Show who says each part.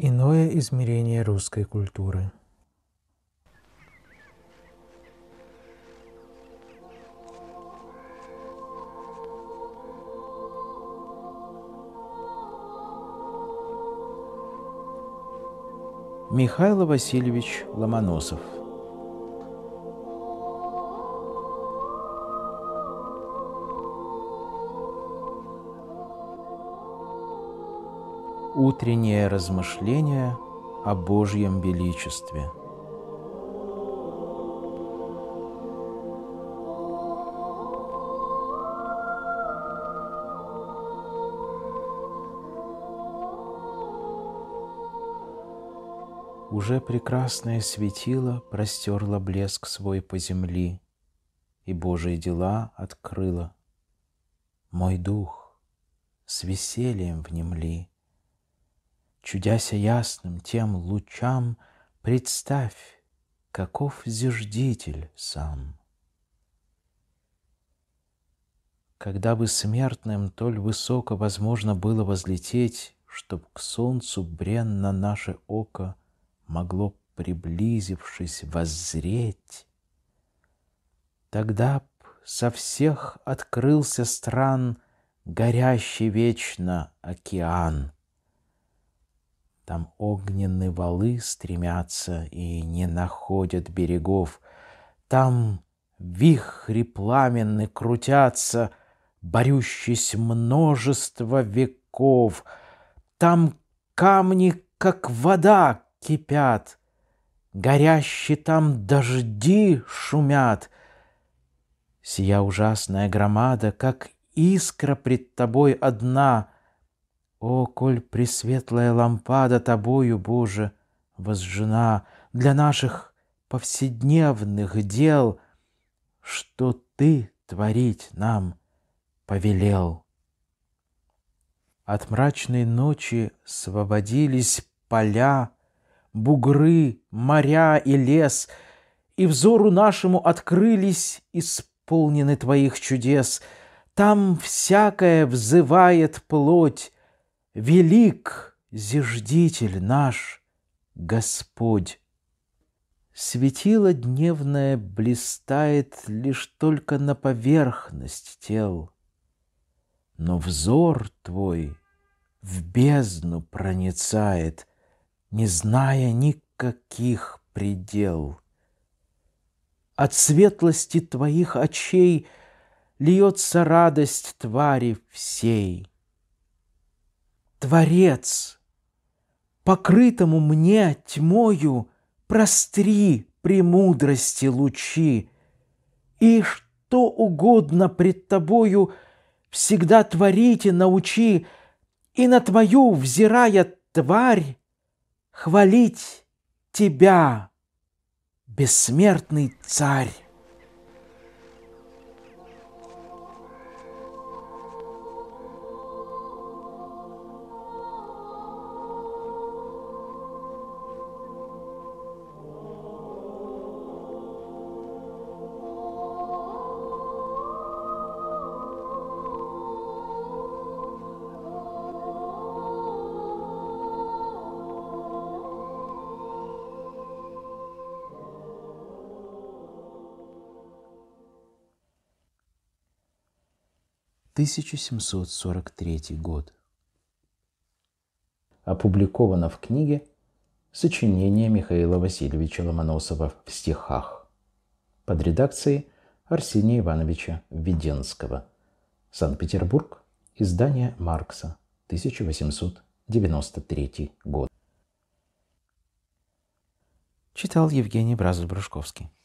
Speaker 1: Иное измерение русской культуры. Михаил Васильевич Ломоносов – утреннее размышление о Божьем величестве. Уже прекрасное светило простерло блеск свой по земли, и Божьи дела открыло. Мой дух с весельем внемли. Чудяся ясным тем лучам, Представь, каков зиждитель сам. Когда бы смертным толь высоко возможно было возлететь, Чтоб к солнцу бренно наше око могло, приблизившись, воззреть, Тогда б со всех открылся стран Горящий вечно океан — там огненные валы стремятся и не находят берегов. Там вихри пламенны крутятся, борющись множество веков. Там камни, как вода, кипят, горящие там дожди шумят. Сия ужасная громада, как искра пред тобой одна — о, коль пресветлая лампада тобою, Боже, возжена для наших повседневных дел, что ты творить нам повелел. От мрачной ночи освободились поля, бугры, моря и лес, и взору нашему открылись исполнены твоих чудес. Там всякое взывает плоть, велик зиждитель наш Господь. Светило дневное блистает лишь только на поверхность тел, но взор твой в бездну проницает, не зная никаких предел. От светлости твоих очей льется радость твари всей. Творец, покрытому мне тьмою, простри премудрости лучи, и что угодно пред тобою всегда творите, научи, и на твою, взирая тварь, хвалить тебя, бессмертный царь. 1743 год. Опубликовано в книге «Сочинение Михаила Васильевича Ломоносова в стихах» под редакцией Арсения Ивановича Введенского. Санкт-Петербург. Издание Маркса. 1893 год. Читал Евгений Бразов-Брюшковский.